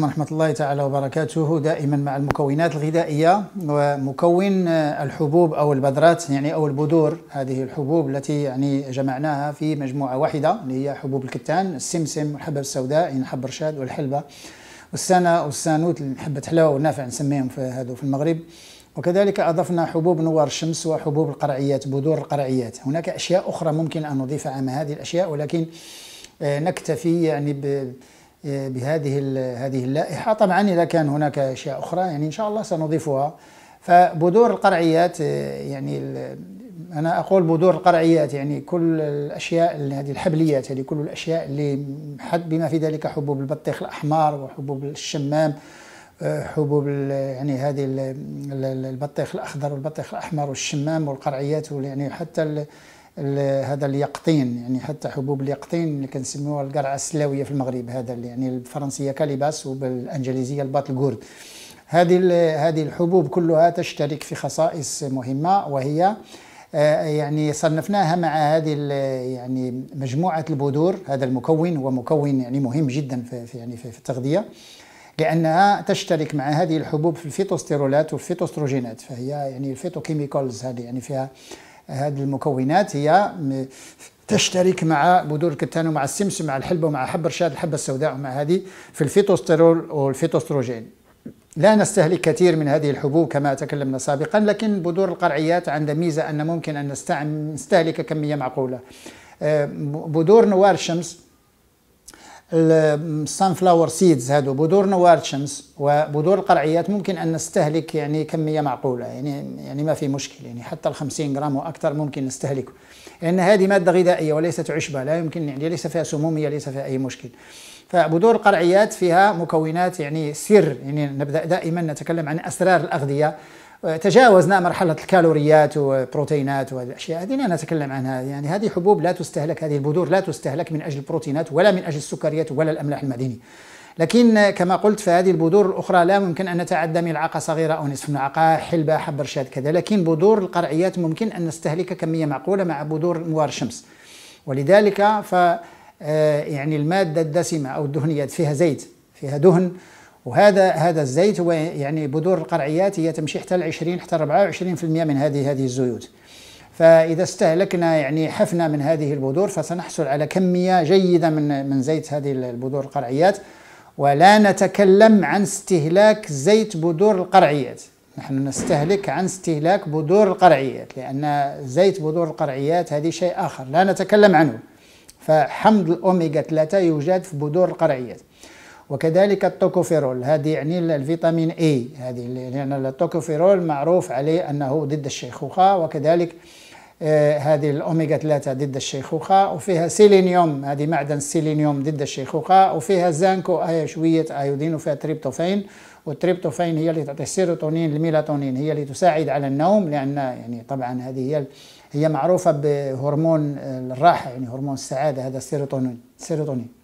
ورحمة الله تعالى وبركاته دائما مع المكونات الغذائية ومكون آه، الحبوب أو البذرات يعني أو البذور هذه الحبوب التي يعني جمعناها في مجموعة واحدة اللي هي حبوب الكتان السمسم والحبة السوداء يعني حب رشاد والحلبة والسنة والسانوت حبة حلاوة والنافع نسميهم في هذو في المغرب وكذلك أضفنا حبوب نوار الشمس وحبوب القرعيات بذور القرعيات هناك أشياء أخرى ممكن أن نضيفها مع هذه الأشياء ولكن آه، نكتفي يعني ب بهذه هذه اللائحه طبعا اذا كان هناك اشياء اخرى يعني ان شاء الله سنضيفها فبذور القرعيات يعني انا اقول بذور القرعيات يعني كل الاشياء هذه الحبليات هذه كل الاشياء اللي حد بما في ذلك حبوب البطيخ الاحمر وحبوب الشمام آه، حبوب يعني هذه البطيخ الاخضر والبطيخ الاحمر والشمام والقرعيات يعني حتى هذا اليقطين يعني حتى حبوب اليقطين اللي كنسميوها القرعه السلاويه في المغرب هذا اللي يعني بالفرنسيه كاليباس وبالانجليزيه الباط جورد هذه هذه الحبوب كلها تشترك في خصائص مهمه وهي آه، يعني صنفناها مع هذه يعني مجموعه البذور هذا المكون هو مكون يعني مهم جدا في يعني في التغذيه لانها تشترك مع هذه الحبوب في الفيتوستيرولات والفيتوستروجينات فهي يعني الفيتوكيميكولز هذه يعني فيها هذه المكونات هي تشترك مع بذور الكتان ومع السمسم مع الحلبة ومع حب الرشاد الحبة السوداء ومع هذه في الفيتوسترول والفيتوستروجين لا نستهلك كثير من هذه الحبوب كما تكلمنا سابقا لكن بذور القرعيات عند ميزة أن ممكن أن نستهلك كمية معقولة آه، بذور نوار الشمس السان فلاور سيدز هادو بذور نوار الشمس وبذور القرعيات ممكن ان نستهلك يعني كميه معقوله يعني يعني ما في مشكل يعني حتى ال 50 غرام واكثر ممكن نستهلكه لان هذه ماده غذائيه وليست عشبه لا يمكن يعني ليس فيها سموميه ليس فيها اي مشكل فبذور القرعيات فيها مكونات يعني سر يعني نبدا دائما نتكلم عن اسرار الاغذيه تجاوزنا مرحلة الكالوريات والبروتينات والأشياء هذه لا نتكلم عنها يعني هذه حبوب لا تستهلك هذه البذور لا تستهلك من أجل البروتينات ولا من أجل السكريات ولا الأملاح المعدنية لكن كما قلت فهذه البذور الأخرى لا ممكن أن نتعدى ملعقة صغيرة أو نصف ملعقة حلبة حب رشاد كذا لكن بذور القرعيات ممكن أن نستهلك كمية معقولة مع بذور موار الشمس ولذلك ف آه، يعني المادة الدسمة أو الدهنيات فيها زيت فيها دهن وهذا هذا الزيت هو يعني بذور القرعيات هي تمشي حتى ل 20 حتى 24% من هذه هذه الزيوت فإذا استهلكنا يعني حفنة من هذه البذور فسنحصل على كمية جيدة من من زيت هذه البذور القرعيات ولا نتكلم عن استهلاك زيت بذور القرعيات نحن نستهلك عن استهلاك بذور القرعيات لأن زيت بذور القرعيات هذه شيء آخر لا نتكلم عنه فحمض الاوميجا 3 يوجد في بذور القرعيات وكذلك التوكوفيرول هذه يعني الفيتامين اي هذه لان يعني التوكوفيرول معروف عليه انه ضد الشيخوخه وكذلك آه هذه الاوميجا 3 ضد الشيخوخه وفيها سيلينيوم هذه معدن السيلينيوم ضد الشيخوخه وفيها زانكو اي شويه ايودين وفيها تريبتوفين والتريبتوفين هي اللي تعطي السيروتونين الميلاتونين هي اللي تساعد على النوم لان يعني طبعا هذه هي هي معروفه بهرمون آه، الراحه يعني هرمون السعاده هذا السيروتونين السيروتونين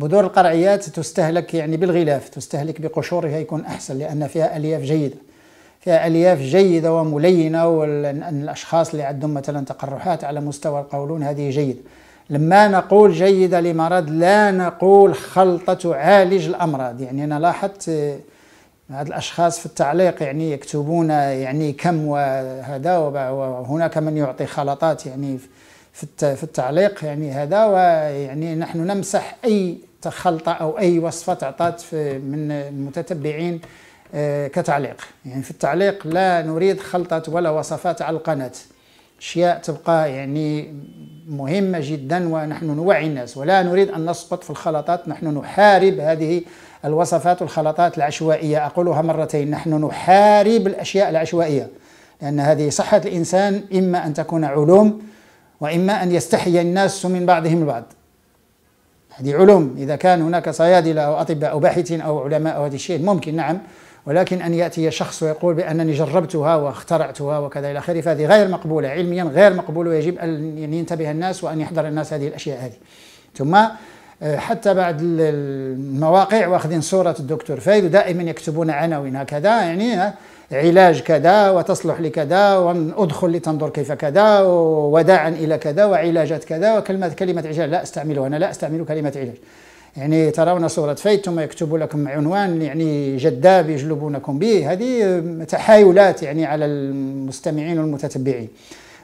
بذور القرعيات تستهلك يعني بالغلاف تستهلك بقشورها يكون أحسن لأن فيها ألياف جيدة فيها ألياف جيدة وملينة الاشخاص اللي عندهم مثلا تقرحات على مستوى القولون هذه جيدة لما نقول جيدة لمرض لا نقول خلطة تعالج الأمراض يعني أنا لاحظت هاد آه، الاشخاص في التعليق يعني يكتبون يعني كم وهذا وهناك من يعطي خلطات يعني في التعليق يعني هذا ويعني نحن نمسح اي خلطه او اي وصفه تعطات من المتتبعين آه، كتعليق يعني في التعليق لا نريد خلطه ولا وصفات على القناه اشياء تبقى يعني مهمه جدا ونحن نوعي الناس ولا نريد ان نسقط في الخلطات نحن نحارب هذه الوصفات والخلطات العشوائيه اقولها مرتين نحن نحارب الاشياء العشوائيه لان هذه صحه الانسان اما ان تكون علوم واما ان يستحي الناس من بعضهم البعض هذه علوم إذا كان هناك صيادلة أو أطباء أو باحثين أو علماء أو هذا الشيء ممكن نعم ولكن أن يأتي شخص ويقول بأنني جربتها واخترعتها وكذا إلى آخره فهذه غير مقبولة علميا غير مقبولة ويجب أن ينتبه الناس وأن يحضر الناس هذه الأشياء هذه ثم آه، حتى بعد المواقع واخذين صورة الدكتور فايد ودائما يكتبون عناوين هكذا يعني آه، علاج كذا وتصلح لكذا وادخل لتنظر كيف كذا وداعا الى كذا وعلاجات كذا وكلمه كلمه علاج لا استعملها انا لا استعمل كلمه علاج يعني ترون صورة فيت ثم يكتبوا لكم عنوان يعني جذاب يجلبونكم به هذه تحايلات يعني على المستمعين والمتتبعين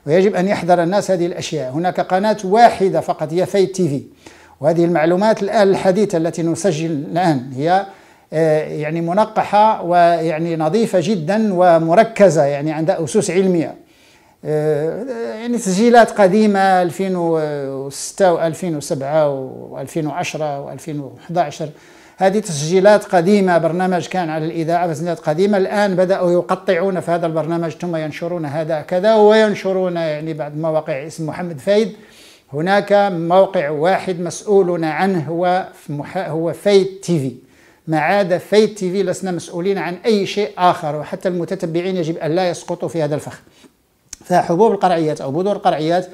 ويجب أن يحذر الناس هذه الأشياء هناك قناة واحدة فقط هي فيت تي في وهذه المعلومات الآن الحديثة التي نسجل الآن هي آه، يعني منقحة ويعني نظيفة جدا ومركزة يعني عندها أسس علمية آه، يعني تسجيلات قديمة 2006 و 2007 و 2010 و 2011 هذه تسجيلات قديمة برنامج كان على الإذاعة تسجيلات قديمة الآن بدأوا يقطعون في هذا البرنامج ثم ينشرون هذا كذا وينشرون يعني بعض مواقع اسم محمد فايد هناك موقع واحد مسؤولنا عنه هو هو فايد تي في ما عدا في تي في لسنا مسؤولين عن أي شيء آخر وحتى المتتبعين يجب أن لا يسقطوا في هذا الفخ فحبوب القرعيات أو بذور القرعيات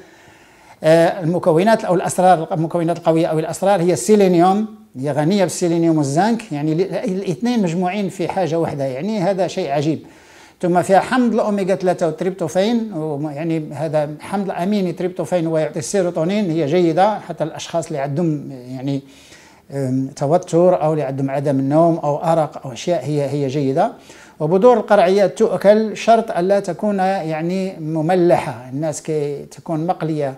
آه، المكونات أو الأسرار المكونات القوية أو الأسرار هي السيلينيوم هي غنية بالسيلينيوم والزنك يعني الاثنين مجموعين في حاجة واحدة يعني هذا شيء عجيب ثم فيها حمض الأوميغا 3 والتريبتوفين يعني هذا حمض الأميني تريبتوفين ويعطي السيروتونين هي جيدة حتى الأشخاص اللي عندهم يعني آه توتر أو لعندهم عدم النوم أو أرق أو أشياء هي هي جيدة وبذور القرعيه تؤكل شرط ألا تكون يعني مملحة الناس كي تكون مقلية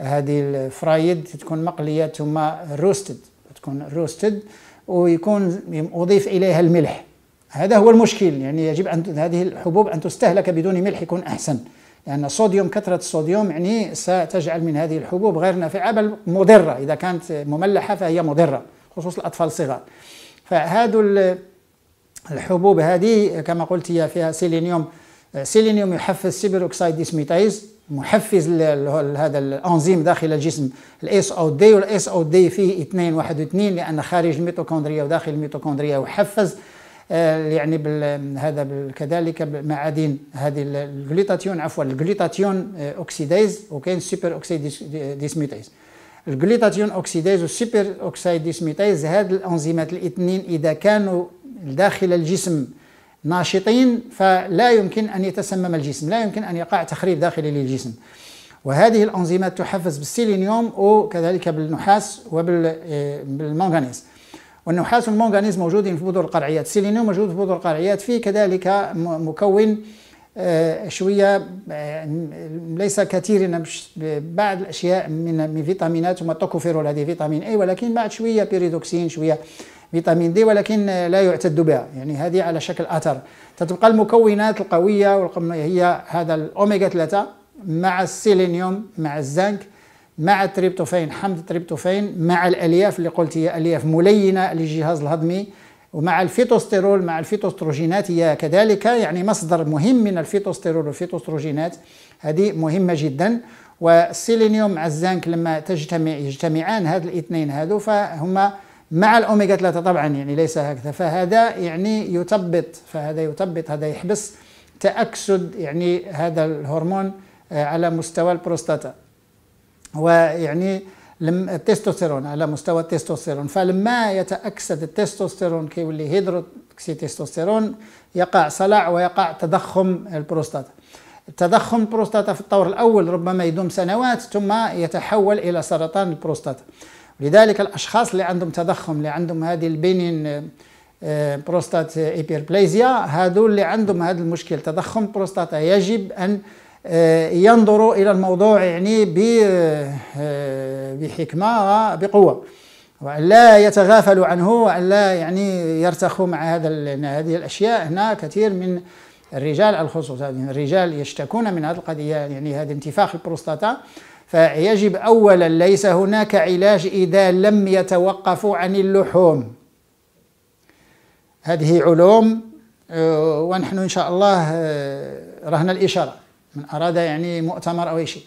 هذه الفرايد تكون مقلية ثم روستد تكون روستد ويكون أضيف إليها الملح هذا هو المشكل يعني يجب أن هذه الحبوب أن تستهلك بدون ملح يكون أحسن لأن صوديوم الصوديوم كثرة الصوديوم يعني ستجعل من هذه الحبوب غير نافعة بل مضرة إذا كانت مملحة فهي مضرة خصوصا الأطفال الصغار فهذا الحبوب هذه كما قلت هي فيها سيلينيوم آه، سيلينيوم يحفز سيبر أوكسيد ديسميتايز محفز لهذا الانزيم داخل الجسم الاس او دي والاس او دي فيه اثنين واحد اثنين لان خارج الميتوكوندريا وداخل الميتوكوندريا وحفز آه، يعني بال هذا كذلك معادن هذه الجليتاتيون عفوا الجليتاتيون اوكسيدايز آه، وكاين سوبر اوكسيد ديسميتايز الجليتاتيون اوكسيدايز والسوبر اوكسيد ديسميتايز هاد الانزيمات الاثنين اذا كانوا داخل الجسم ناشطين فلا يمكن ان يتسمم الجسم لا يمكن ان يقع تخريب داخلي للجسم وهذه الانزيمات تحفز بالسيلينيوم وكذلك بالنحاس وبالمنغنيز آه، والنحاس والمنغنيز موجودين في بذور القرعيات السيلينيوم موجود في بذور القرعيات فيه كذلك مكون آه، شويه آه، ليس كثير بعض الاشياء من فيتامينات وما التوكوفيرول هذه فيتامين اي ولكن بعد شويه بيريدوكسين شويه فيتامين دي ولكن لا يعتد بها يعني هذه على شكل اثر تتبقى المكونات القويه هي هذا الاوميجا 3 مع السيلينيوم مع الزنك مع التريبتوفين حمض التريبتوفين مع الالياف اللي قلت هي الياف ملينه للجهاز الهضمي ومع الفيتوستيرول مع الفيتوستروجينات هي كذلك يعني مصدر مهم من الفيتوستيرول والفيتوستروجينات هذه مهمه جدا والسيلينيوم مع الزنك لما تجتمع يجتمعان هذ الاثنين هذو فهما مع الاوميجا 3 طبعا يعني ليس هكذا فهذا يعني يثبط فهذا يثبط هذا يحبس تاكسد يعني هذا الهرمون على مستوى البروستاتا ويعني لم التستوستيرون على مستوى التستوستيرون فلما يتأكسد التستوستيرون كيولي هيدروكسيتستوستيرون يقع صلع ويقع تضخم البروستاتا تضخم البروستاتا في الطور الأول ربما يدوم سنوات ثم يتحول إلى سرطان البروستاتا لذلك الأشخاص اللي عندهم تضخم اللي عندهم هذه البينين آه، بروستات ايبيربليزيا هذول اللي عندهم هذا المشكل تضخم البروستاتا يجب أن آه، ينظر إلى الموضوع يعني آه، بحكمة بقوة وأن لا يتغافل عنه وأن لا يعني يرتخوا مع هذا هذه الأشياء هنا كثير من الرجال على الخصوص الرجال يشتكون من هذه القضية يعني هذا انتفاخ البروستاتا فيجب أولا ليس هناك علاج إذا لم يتوقفوا عن اللحوم هذه علوم آه، ونحن إن شاء الله رهن الإشارة من أراد يعني مؤتمر أو أي شيء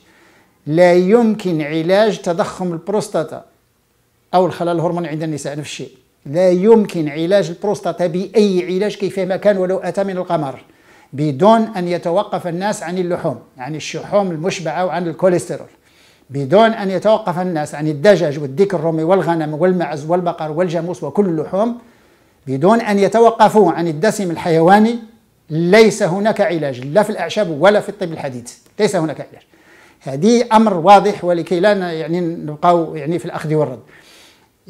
لا يمكن علاج تضخم البروستاتا أو الخلل الهرموني عند النساء نفس الشيء لا يمكن علاج البروستاتا بأي علاج كيفما كان ولو أتى من القمر بدون أن يتوقف الناس عن اللحوم عن يعني الشحوم المشبعة وعن الكوليسترول بدون أن يتوقف الناس عن الدجاج والديك الرومي والغنم والمعز والبقر والجاموس وكل اللحوم بدون أن يتوقفوا عن الدسم الحيواني ليس هناك علاج لا في الأعشاب ولا في الطب الحديث ليس هناك علاج هذه أمر واضح ولكي لا يعني نبقاو يعني في الأخذ والرد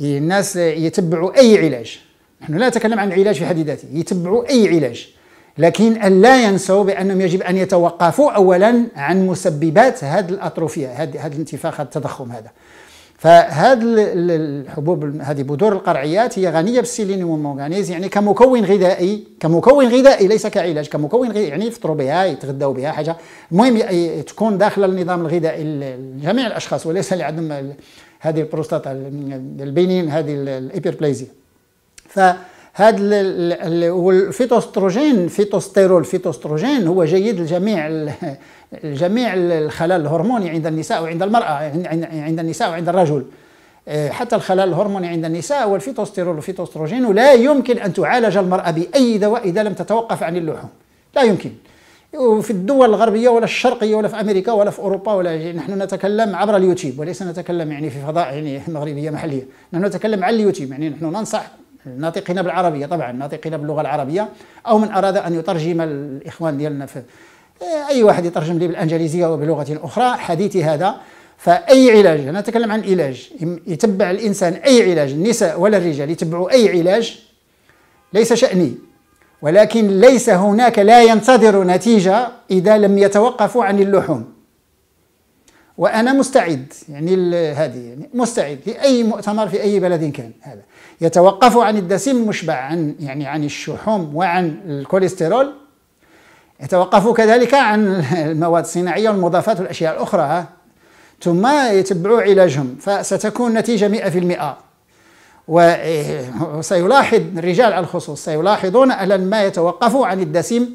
الناس يتبعوا أي علاج نحن لا نتكلم عن علاج في حد ذاته يتبعوا أي علاج لكن ألا ينسوا بأنهم يجب أن يتوقفوا أولا عن مسببات هذه الأطروفية هذه الانتفاخ التضخم هذا فهذه الحبوب هذه بذور القرعيات هي غنيه بالسيلينيوم والمنغنيز يعني كمكون غذائي كمكون غذائي ليس كعلاج كمكون غذائي يعني يفطروا بها يتغذوا بها حاجه المهم تكون داخله النظام الغذائي لجميع الاشخاص وليس لعدم هذه البروستاتا البنين هذه الابيربليزيا فهذا والفيتوستروجين فيتوستيرول فيتوستروجين هو جيد لجميع جميع الخلل الهرموني عند النساء وعند المرأة عند النساء وعند الرجل آه، حتى الخلل الهرموني عند النساء هو الفيتوستيرول والفيتوستروجين ولا يمكن أن تعالج المرأة بأي دواء إذا لم تتوقف عن اللحوم لا يمكن وفي الدول الغربية ولا الشرقية ولا في أمريكا ولا في أوروبا ولا نحن نتكلم عبر اليوتيوب وليس نتكلم يعني في فضاء يعني مغربية محلية نحن نتكلم على اليوتيوب يعني نحن ننصح ناطقين بالعربية طبعا ناطقين باللغة العربية أو من أراد أن يترجم الإخوان ديالنا في آه، اي واحد يترجم لي بالانجليزيه وبلغه اخرى حديثي هذا فاي علاج انا اتكلم عن علاج يتبع الانسان اي علاج النساء ولا الرجال يتبعوا اي علاج ليس شاني ولكن ليس هناك لا ينتظر نتيجه اذا لم يتوقفوا عن اللحوم وانا مستعد يعني هذه يعني مستعد لاي مؤتمر في اي بلد كان هذا يتوقف عن الدسم المشبع عن يعني عن الشحوم وعن الكوليسترول يتوقفوا كذلك عن المواد الصناعية والمضافات والأشياء الأخرى ثم يتبعوا علاجهم فستكون نتيجة 100% وسيلاحظ الرجال على الخصوص سيلاحظون أن ما يتوقفوا عن الدسم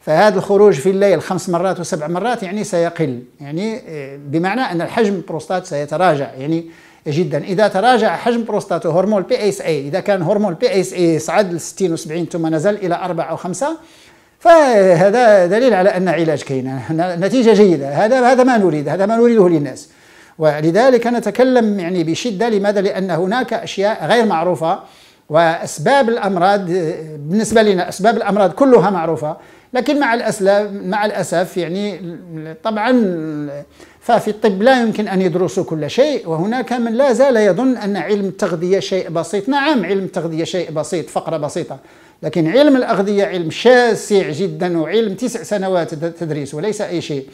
فهذا الخروج في الليل خمس مرات وسبع مرات يعني سيقل يعني بمعنى أن الحجم البروستات سيتراجع يعني جدا اذا تراجع حجم بروستاته هرمون البي اس اي اذا كان هرمون البي اس اي صعد ل 60 و70 ثم نزل الى 4 او 5 فهذا دليل على أن علاج كاين نتيجة جيدة هذا هذا ما نريد هذا ما نريده للناس ولذلك نتكلم يعني بشدة لماذا لأن هناك أشياء غير معروفة وأسباب الأمراض بالنسبة لنا أسباب الأمراض كلها معروفة لكن مع الأسف مع الأسف يعني طبعا ففي الطب لا يمكن أن يدرسوا كل شيء وهناك من لا زال يظن أن علم التغذية شيء بسيط نعم علم التغذية شيء بسيط فقرة بسيطة لكن علم الأغذية علم شاسع جدا وعلم تسع سنوات تدريس وليس أي شيء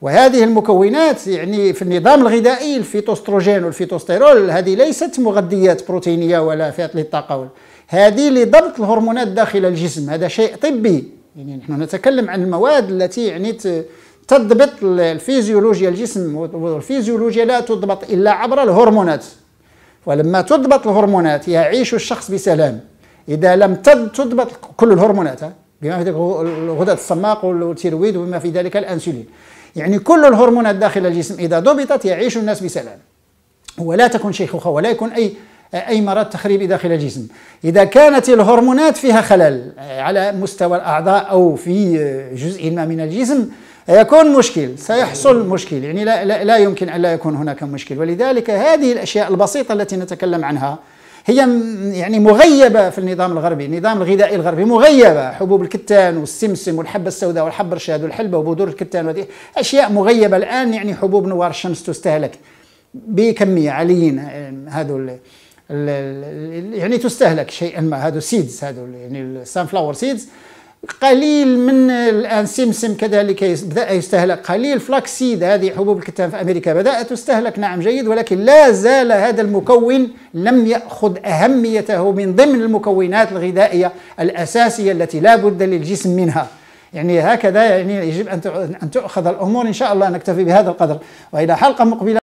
وهذه المكونات يعني في النظام الغذائي الفيتوستروجين والفيتوستيرول هذه ليست مغذيات بروتينية ولا فئة للطاقة هذه لضبط الهرمونات داخل الجسم هذا شيء طبي يعني نحن نتكلم عن المواد التي يعني تضبط الفيزيولوجيا الجسم والفيزيولوجيا لا تضبط إلا عبر الهرمونات ولما تضبط الهرمونات يعيش الشخص بسلام اذا لم تضبط كل الهرمونات بما في ذلك الغدد الصماق والتيرويد وبما في ذلك الانسولين يعني كل الهرمونات داخل الجسم اذا ضبطت يعيش الناس بسلام ولا تكون شيخوخه ولا يكون اي اي مرض تخريبي داخل الجسم اذا كانت الهرمونات فيها خلل آه، على مستوى الاعضاء او في آه، جزء ما من الجسم يكون مشكل سيحصل مشكل يعني لا, لا, لا يمكن ان لا يكون هناك مشكل ولذلك هذه الاشياء البسيطه التي نتكلم عنها هي يعني مغيبه في النظام الغربي، النظام الغذائي الغربي مغيبه، حبوب الكتان والسمسم والحبه السوداء والحب الرشاد والحلبه وبذور الكتان وهذه اشياء مغيبه الان يعني حبوب نوار الشمس تستهلك بكميه عاليين هذو ال ال يعني تستهلك شيئا ما هذو سيدز هذو يعني السان فلاور سيدز قليل من سمسم كذلك بدا يستهلك قليل فلاكسيد هذه حبوب الكتان في امريكا بدات تستهلك نعم جيد ولكن لا زال هذا المكون لم ياخذ اهميته من ضمن المكونات الغذائيه الاساسيه التي لا بد للجسم منها يعني هكذا يعني يجب ان تؤخذ الامور ان شاء الله نكتفي بهذا القدر والى حلقه مقبله